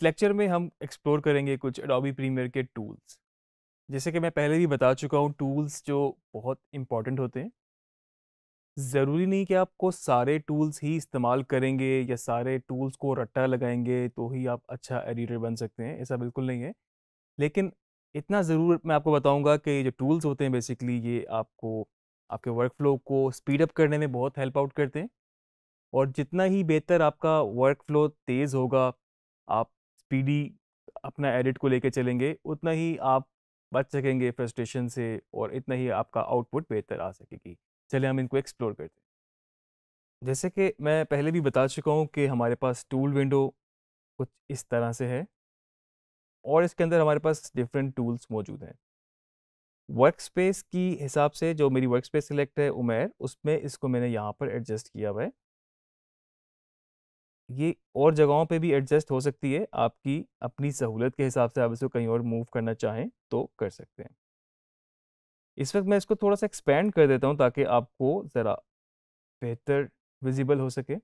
इस लेक्चर में हम एक्सप्लोर करेंगे कुछ अडोबी प्रीमियर के टूल्स जैसे कि मैं पहले भी बता चुका हूँ टूल्स जो बहुत इम्पॉर्टेंट होते हैं ज़रूरी नहीं कि आपको सारे टूल्स ही इस्तेमाल करेंगे या सारे टूल्स को रट्टा लगाएंगे तो ही आप अच्छा एडिटर बन सकते हैं ऐसा बिल्कुल नहीं है लेकिन इतना ज़रूर मैं आपको बताऊंगा कि जो टूल्स होते हैं बेसिकली ये आपको आपके वर्क फ्लो को स्पीड अप करने में बहुत हेल्प आउट करते हैं और जितना ही बेहतर आपका वर्क फ्लो तेज़ होगा आप स्पीडी अपना एडिट को लेके चलेंगे उतना ही आप बच सकेंगे फ्रस्ट्रेशन से और इतना ही आपका आउटपुट बेहतर आ सकेगी चले हम इनको एक्सप्लोर करते हैं जैसे कि मैं पहले भी बता चुका हूँ कि हमारे पास टूल विंडो कुछ इस तरह से है और इसके अंदर हमारे पास डिफरेंट टूल्स मौजूद हैं वर्क स्पेस की हिसाब से जो मेरी वर्क स्पेस सिलेक्ट है उमेर उसमें इसको मैंने यहाँ पर एडजस्ट किया हुआ है ये और जगहों पे भी एडजस्ट हो सकती है आपकी अपनी सहूलत के हिसाब से आप इसको कहीं और मूव करना चाहें तो कर सकते हैं इस वक्त मैं इसको थोड़ा सा एक्सपेंड कर देता हूँ ताकि आपको ज़रा बेहतर विजिबल हो सके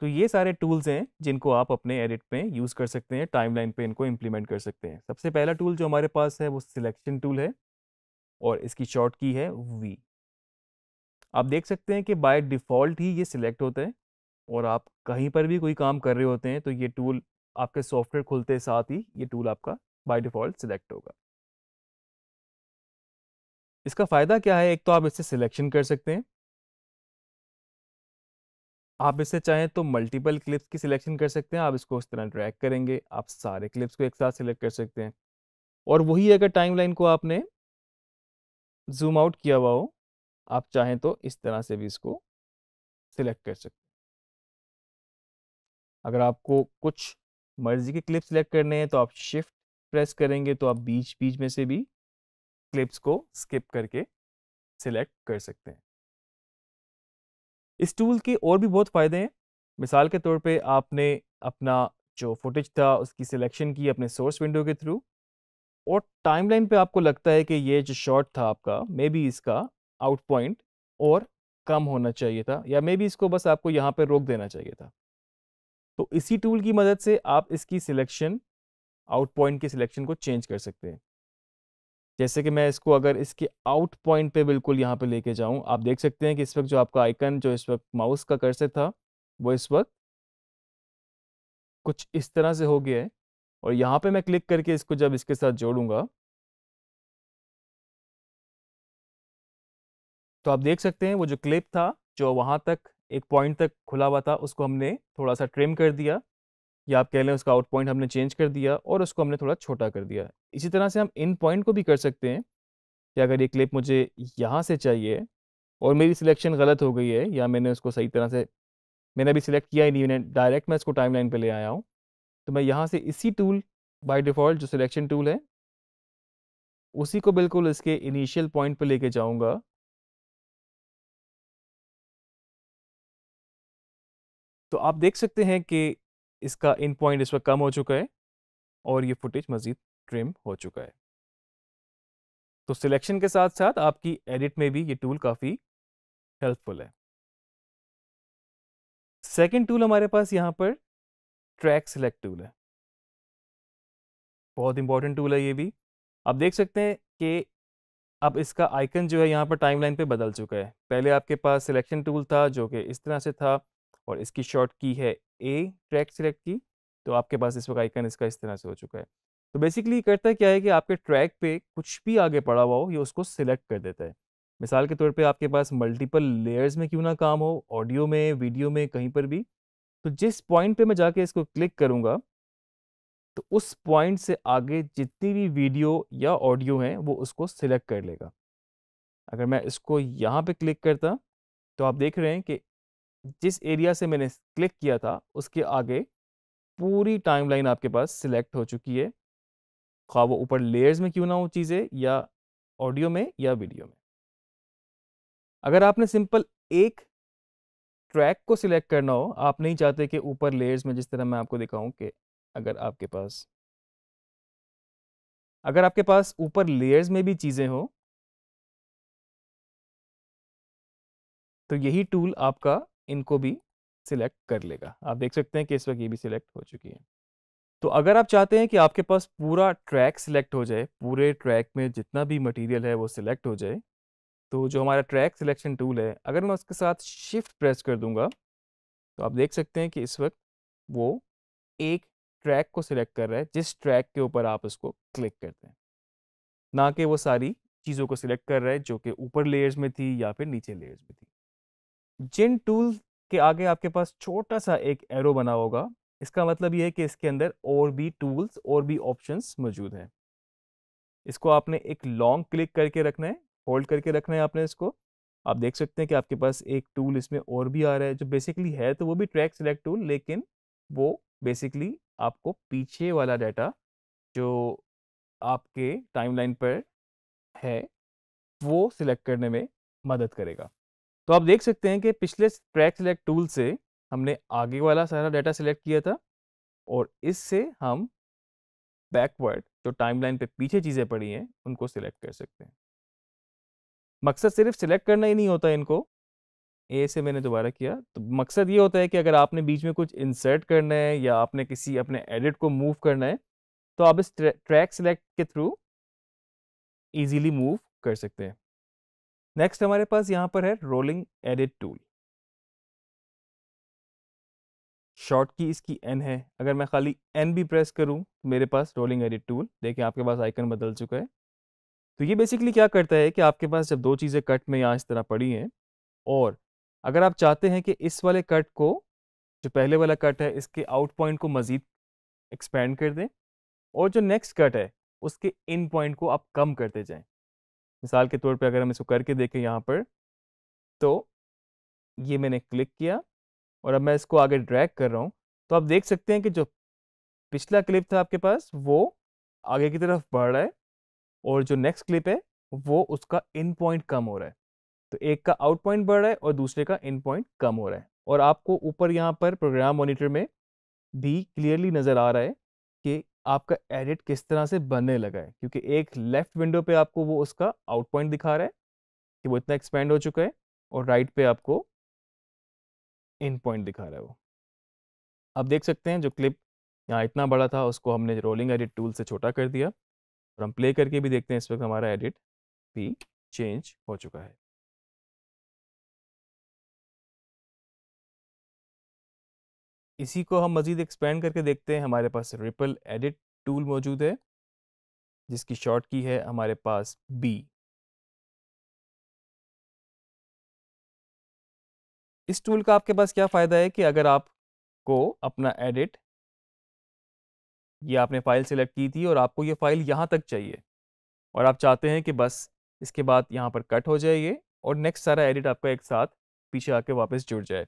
तो ये सारे टूल्स हैं जिनको आप अपने एडिट में यूज़ कर सकते हैं टाइमलाइन पे इनको इम्प्लीमेंट कर सकते हैं सबसे पहला टूल जो हमारे पास है वो सिलेक्शन टूल है और इसकी शॉर्ट की है वी आप देख सकते हैं कि बाय डिफ़ॉल्ट ही ये सिलेक्ट होता है और आप कहीं पर भी कोई काम कर रहे होते हैं तो ये टूल आपके सॉफ्टवेयर खुलते साथ ही ये टूल आपका बाय डिफ़ॉल्ट सिलेक्ट होगा इसका फ़ायदा क्या है एक तो आप इससे सिलेक्शन कर सकते हैं आप इससे चाहें तो मल्टीपल क्लिप्स की सिलेक्शन कर सकते हैं आप इसको उस तरह ड्रैग करेंगे आप सारे क्लिप्स को एक साथ सिलेक्ट कर सकते हैं और वही अगर टाइमलाइन को आपने जूम आउट किया हुआ हो आप चाहें तो इस तरह से भी इसको सिलेक्ट कर सकते हैं अगर आपको कुछ मर्जी के क्लिप सेलेक्ट करने हैं तो आप शिफ्ट प्रेस करेंगे तो आप बीच बीच में से भी क्लिप्स को स्किप करके सिलेक्ट कर सकते हैं इस टूल के और भी बहुत फ़ायदे हैं मिसाल के तौर पे आपने अपना जो फुटेज था उसकी सिलेक्शन की अपने सोर्स विंडो के थ्रू और टाइमलाइन पे आपको लगता है कि ये जो शॉट था आपका मे बी इसका आउट पॉइंट और कम होना चाहिए था या मे बी इसको बस आपको यहाँ पे रोक देना चाहिए था तो इसी टूल की मदद से आप इसकी सिलेक्शन आउट पॉइंट के सिलेक्शन को चेंज कर सकते हैं जैसे कि मैं इसको अगर इसके आउट पॉइंट पे बिल्कुल यहाँ पे लेके जाऊँ आप देख सकते हैं कि इस वक्त जो आपका आइकन जो इस वक्त माउस का कर्सर था वो इस वक्त कुछ इस तरह से हो गया है और यहाँ पे मैं क्लिक करके इसको जब इसके साथ जोड़ूंगा तो आप देख सकते हैं वो जो क्लिप था जो वहाँ तक एक पॉइंट तक खुला हुआ था उसको हमने थोड़ा सा ट्रिम कर दिया या आप कह लें उसका आउट पॉइंट हमने चेंज कर दिया और उसको हमने थोड़ा छोटा कर दिया इसी तरह से हम इन पॉइंट को भी कर सकते हैं कि अगर ये क्लिप मुझे यहाँ से चाहिए और मेरी सिलेक्शन गलत हो गई है या मैंने उसको सही तरह से मैंने अभी सिलेक्ट किया ही नहीं मैंने डायरेक्ट मैं इसको टाइम लाइन पर ले आया हूँ तो मैं यहाँ से इसी टूल बाई डिफ़ॉल्ट जो सिलेक्शन टूल है उसी को बिल्कुल इसके इनिशियल पॉइंट पर लेके जाऊँगा तो आप देख सकते हैं कि इसका इन पॉइंट इस वक्त कम हो चुका है और ये फुटेज मज़ीद ट्रिम हो चुका है तो सिलेक्शन के साथ साथ आपकी एडिट में भी ये टूल काफ़ी हेल्पफुल है सेकेंड टूल हमारे पास यहाँ पर ट्रैक सिलेक्ट टूल है बहुत इंपॉर्टेंट टूल है ये भी आप देख सकते हैं कि अब इसका आइकन जो है यहाँ पर टाइमलाइन पे बदल चुका है पहले आपके पास सिलेक्शन टूल था जो कि इस तरह से था और इसकी शॉर्ट की है ए ट्रैक सिलेक्ट की तो आपके पास इस वक्त आइकन इसका इस तरह से हो चुका है तो बेसिकली करता है क्या है कि आपके ट्रैक पे कुछ भी आगे पड़ा हुआ हो ये उसको सिलेक्ट कर देता है मिसाल के तौर पे आपके पास मल्टीपल लेयर्स में क्यों ना काम हो ऑडियो में वीडियो में कहीं पर भी तो जिस पॉइंट पे मैं जाके इसको क्लिक करूँगा तो उस पॉइंट से आगे जितनी भी वीडियो या ऑडियो हैं वो उसको सिलेक्ट कर लेगा अगर मैं इसको यहाँ पर क्लिक करता तो आप देख रहे हैं कि जिस एरिया से मैंने क्लिक किया था उसके आगे पूरी टाइमलाइन आपके पास सिलेक्ट हो चुकी है खा वो ऊपर लेयर्स में क्यों ना हो चीज़ें या ऑडियो में या वीडियो में अगर आपने सिंपल एक ट्रैक को सिलेक्ट करना हो आप नहीं चाहते कि ऊपर लेयर्स में जिस तरह मैं आपको दिखाऊं कि अगर आपके पास अगर आपके पास ऊपर लेयर्स में भी चीज़ें हो तो यही टूल आपका इनको भी सिलेक्ट कर लेगा आप देख सकते हैं कि इस वक्त ये भी सिलेक्ट हो चुकी है तो अगर आप चाहते हैं कि आपके पास पूरा ट्रैक सिलेक्ट हो जाए पूरे ट्रैक में जितना भी मटेरियल है वो सिलेक्ट हो जाए तो जो हमारा ट्रैक सिलेक्शन टूल है अगर मैं उसके साथ शिफ्ट प्रेस कर दूंगा तो आप देख सकते हैं कि इस वक्त वो एक ट्रैक को सिलेक्ट कर रहा है जिस ट्रैक के ऊपर आप उसको क्लिक करते हैं ना कि वो सारी चीज़ों को सिलेक्ट कर रहा है जो कि ऊपर लेयर्स में थी या फिर नीचे लेयर्स में थी जिन टूल के आगे आपके पास छोटा सा एक एरो बना होगा इसका मतलब यह है कि इसके अंदर और भी टूल्स और भी ऑप्शंस मौजूद हैं इसको आपने एक लॉन्ग क्लिक करके रखना है होल्ड करके रखना है आपने इसको आप देख सकते हैं कि आपके पास एक टूल इसमें और भी आ रहा है जो बेसिकली है तो वो भी ट्रैक सेलेक्ट टूल लेकिन वो बेसिकली आपको पीछे वाला डाटा जो आपके टाइमलाइन पर है वो सिलेक्ट करने में मदद करेगा तो आप देख सकते हैं कि पिछले ट्रैक सेलेक्ट टूल से हमने आगे वाला सारा डाटा सेलेक्ट किया था और इससे हम बैकवर्ड जो टाइमलाइन पे पीछे चीज़ें पड़ी हैं उनको सिलेक्ट कर सकते हैं मकसद सिर्फ सिलेक्ट करना ही नहीं होता इनको ए से मैंने दोबारा किया तो मकसद ये होता है कि अगर आपने बीच में कुछ इंसर्ट करना है या आपने किसी अपने एडिट को मूव करना है तो आप इस ट्रैक सेलेक्ट के थ्रू इजीली मूव कर सकते हैं नेक्स्ट हमारे पास यहाँ पर है रोलिंग एडिट टूल शॉर्ट की इसकी एन है अगर मैं खाली एन भी प्रेस करूँ तो मेरे पास रोलिंग एडिट टूल देखिए आपके पास आइकन बदल चुका है तो ये बेसिकली क्या करता है कि आपके पास जब दो चीज़ें कट में यहाँ इस तरह पड़ी हैं और अगर आप चाहते हैं कि इस वाले कट को जो पहले वाला कट है इसके आउट पॉइंट को मज़ीद एक्सपेंड कर दें और जो नेक्स्ट कट है उसके इन पॉइंट को आप कम करते जाएं मिसाल के तौर पे अगर हम इसको करके देखें यहाँ पर तो ये मैंने क्लिक किया और अब मैं इसको आगे ड्रैग कर रहा हूँ तो आप देख सकते हैं कि जो पिछला क्लिप था आपके पास वो आगे की तरफ बढ़ रहा है और जो नेक्स्ट क्लिप है वो उसका इन पॉइंट कम हो रहा है तो एक का आउट पॉइंट बढ़ रहा है और दूसरे का इन पॉइंट कम हो रहा है और आपको ऊपर यहाँ पर प्रोग्राम मोनिटर में भी क्लियरली नज़र आ रहा है आपका एडिट किस तरह से बनने लगा है क्योंकि एक लेफ्ट विंडो पे आपको वो उसका आउट पॉइंट दिखा रहा है कि वो इतना एक्सपेंड हो चुका है और राइट right पे आपको इन पॉइंट दिखा रहा है वो आप देख सकते हैं जो क्लिप यहाँ इतना बड़ा था उसको हमने रोलिंग एडिट टूल से छोटा कर दिया और हम प्ले करके भी देखते हैं इस वक्त हमारा एडिट भी चेंज हो चुका है इसी को हम मज़ीद एक्सपेंड करके देखते हैं हमारे पास रिपल एडिट टूल मौजूद है जिसकी शॉर्ट की है हमारे पास बी इस टूल का आपके पास क्या फ़ायदा है कि अगर आप को अपना एडिट ये आपने फ़ाइल सेलेक्ट की थी और आपको ये फ़ाइल यहाँ तक चाहिए और आप चाहते हैं कि बस इसके बाद यहाँ पर कट हो जाए ये और नेक्स्ट सारा एडिट आपका एक साथ पीछे आके वापस जुड़ जाए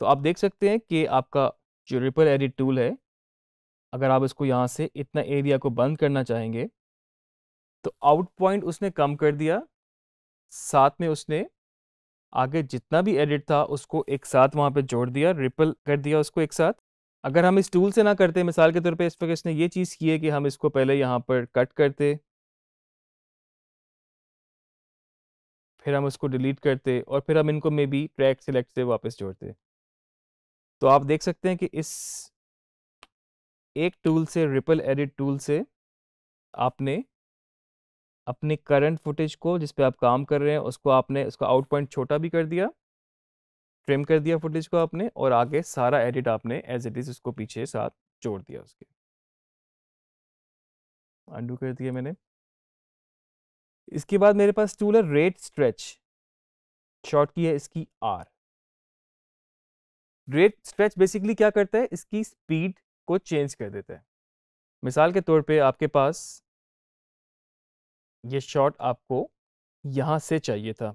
तो आप देख सकते हैं कि आपका जो रिपल एडिट टूल है अगर आप इसको यहाँ से इतना एरिया को बंद करना चाहेंगे तो आउट पॉइंट उसने कम कर दिया साथ में उसने आगे जितना भी एडिट था उसको एक साथ वहाँ पे जोड़ दिया रिपल कर दिया उसको एक साथ अगर हम इस टूल से ना करते मिसाल के तौर पे इस वक्त इसने ये चीज़ की है कि हम इसको पहले यहाँ पर कट करते फिर हम उसको डिलीट करते और फिर हम इनको मे बी ट्रैक सेलेक्ट से वापस जोड़ते तो आप देख सकते हैं कि इस एक टूल से रिपल एडिट टूल से आपने अपने करंट फुटेज को जिस पे आप काम कर रहे हैं उसको आपने उसका आउट पॉइंट छोटा भी कर दिया ट्रिम कर दिया फुटेज को आपने और आगे सारा एडिट आपने एज इट इज़ उसको पीछे साथ जोड़ दिया उसके अंडू कर दिया मैंने इसके बाद मेरे पास टूल है रेट स्ट्रेच शॉर्ट की है इसकी आर रेट स्ट्रेच बेसिकली क्या करता है इसकी स्पीड को चेंज कर देता है मिसाल के तौर पे आपके पास ये शॉट आपको यहाँ से चाहिए था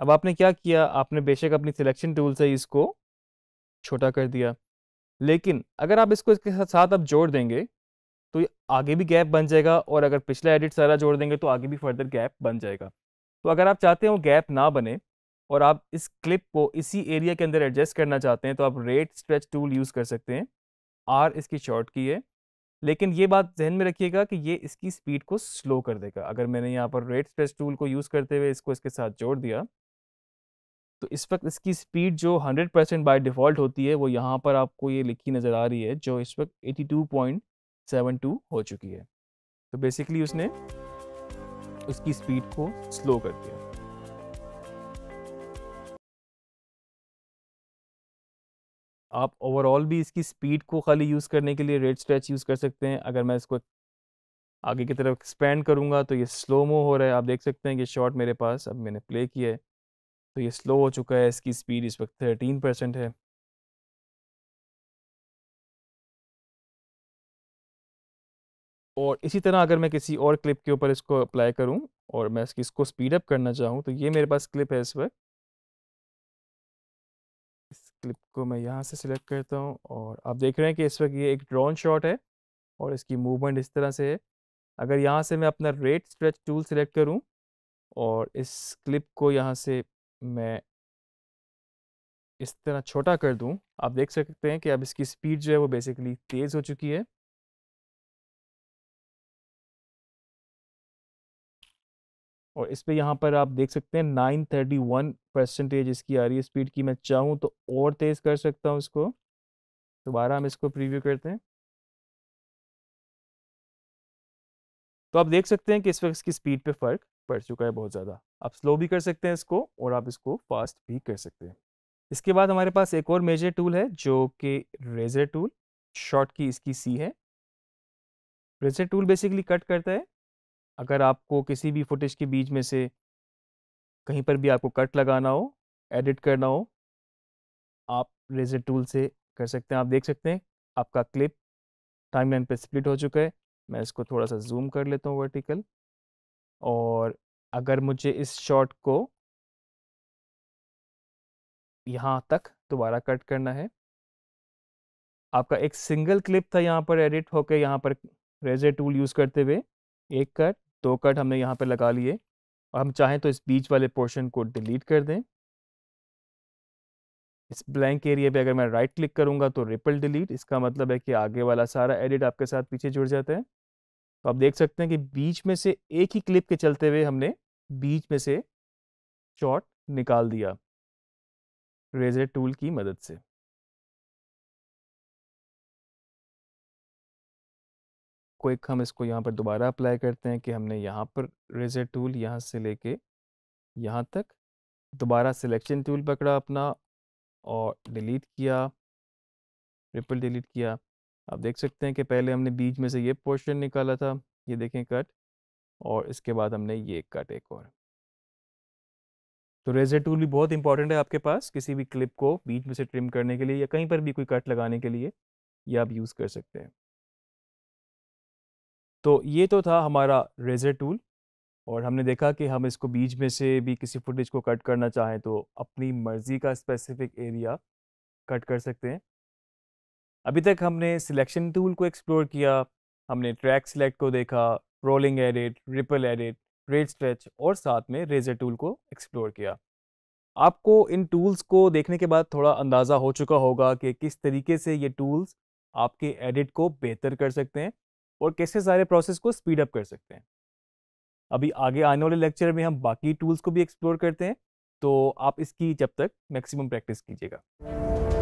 अब आपने क्या किया आपने बेशक अपनी सिलेक्शन टूल से इसको छोटा कर दिया लेकिन अगर आप इसको इसके साथ आप जोड़ देंगे तो आगे भी गैप बन जाएगा और अगर पिछला एडिट सारा जोड़ देंगे तो आगे भी फर्दर गैप बन जाएगा तो अगर आप चाहते हो गैप ना बने और आप इस क्लिप को इसी एरिया के अंदर एडजस्ट करना चाहते हैं तो आप रेट स्ट्रेच टूल यूज़ कर सकते हैं आर इसकी शॉर्ट की है लेकिन ये बात जहन में रखिएगा कि ये इसकी स्पीड को स्लो कर देगा अगर मैंने यहाँ पर रेट स्ट्रेच टूल को यूज़ करते हुए इसको इसके साथ जोड़ दिया तो इस वक्त इसकी स्पीड जो 100 परसेंट बाई डिफ़ॉल्ट होती है वो यहाँ पर आपको ये लिखी नज़र आ रही है जो इस वक्त 82.72 हो चुकी है तो बेसिकली उसने उसकी स्पीड को स्लो कर दिया आप ओवरऑल भी इसकी स्पीड को खाली यूज़ करने के लिए रेड स्ट्रेच यूज़ कर सकते हैं अगर मैं इसको आगे की तरफ एक्सपेंड करूँगा तो ये स्लो मो हो रहा है आप देख सकते हैं कि शॉट मेरे पास अब मैंने प्ले किया है तो ये स्लो हो चुका है इसकी स्पीड इस वक्त थर्टीन परसेंट है और इसी तरह अगर मैं किसी और क्लिप के ऊपर इसको अप्लाई करूँ और मैं इसकी इसको स्पीड अप करना चाहूँ तो ये मेरे पास क्लिप है इस वक्त क्लिप को मैं यहाँ से सिलेक्ट करता हूँ और आप देख रहे हैं कि इस वक्त ये एक ड्रोन शॉट है और इसकी मूवमेंट इस तरह से है अगर यहाँ से मैं अपना रेट स्ट्रेच टूल सिलेक्ट करूँ और इस क्लिप को यहाँ से मैं इस तरह छोटा कर दूँ आप देख सकते हैं कि अब इसकी स्पीड जो है वो बेसिकली तेज़ हो चुकी है और इस पर यहाँ पर आप देख सकते हैं नाइन थर्टी वन परसेंटेज इसकी आ रही है स्पीड की मैं चाहूँ तो और तेज़ कर सकता हूँ इसको दोबारा हम इसको प्रीव्यू करते हैं तो आप देख सकते हैं कि इस वक्त इसकी स्पीड पे फ़र्क पड़ चुका है बहुत ज़्यादा आप स्लो भी कर सकते हैं इसको और आप इसको फास्ट भी कर सकते हैं इसके बाद हमारे पास एक और मेजर टूल है जो कि रेजर टूल शॉर्ट की इसकी सी है रेजर टूल बेसिकली कट करता है अगर आपको किसी भी फुटेज के बीच में से कहीं पर भी आपको कट लगाना हो एडिट करना हो आप रेजर टूल से कर सकते हैं आप देख सकते हैं आपका क्लिप टाइमलाइन पे स्प्लिट हो चुका है मैं इसको थोड़ा सा जूम कर लेता हूँ वर्टिकल और अगर मुझे इस शॉट को यहाँ तक दोबारा कट करना है आपका एक सिंगल क्लिप था यहाँ पर एडिट होकर यहाँ पर रेजर टूल यूज़ करते हुए एक कट दो कट हमने यहाँ पर लगा लिए और हम चाहें तो इस बीच वाले पोर्शन को डिलीट कर दें इस ब्लैंक एरिया पे अगर मैं राइट क्लिक करूँगा तो रिपल डिलीट इसका मतलब है कि आगे वाला सारा एडिट आपके साथ पीछे जुड़ जाता है तो आप देख सकते हैं कि बीच में से एक ही क्लिप के चलते हुए हमने बीच में से शॉट निकाल दिया रेजर टूल की मदद से क्विक हम इसको यहाँ पर दोबारा अप्लाई करते हैं कि हमने यहाँ पर रेजर टूल यहाँ से लेके यहाँ तक दोबारा सिलेक्शन टूल पकड़ा अपना और डिलीट किया ट्रिपल डिलीट किया आप देख सकते हैं कि पहले हमने बीच में से ये पोर्शन निकाला था ये देखें कट और इसके बाद हमने ये कट एक और तो रेजर टूल भी बहुत इंपॉर्टेंट है आपके पास किसी भी क्लिप को बीच में से ट्रिम करने के लिए या कहीं पर भी कोई कट लगाने के लिए ये आप यूज़ कर सकते हैं तो ये तो था हमारा रेज़र टूल और हमने देखा कि हम इसको बीच में से भी किसी फुटेज को कट करना चाहें तो अपनी मर्ज़ी का स्पेसिफिक एरिया कट कर सकते हैं अभी तक हमने सिलेक्शन टूल को एक्सप्लोर किया हमने ट्रैक सिलेक्ट को देखा rolling edit ripple edit rate stretch और साथ में रेजर टूल को एक्सप्लोर किया आपको इन टूल्स को देखने के बाद थोड़ा अंदाज़ा हो चुका होगा कि किस तरीके से ये टूल्स आपके एडिट को बेहतर कर सकते हैं और कैसे सारे प्रोसेस को स्पीड अप कर सकते हैं अभी आगे आने वाले लेक्चर में हम बाकी टूल्स को भी एक्सप्लोर करते हैं तो आप इसकी जब तक मैक्सिमम प्रैक्टिस कीजिएगा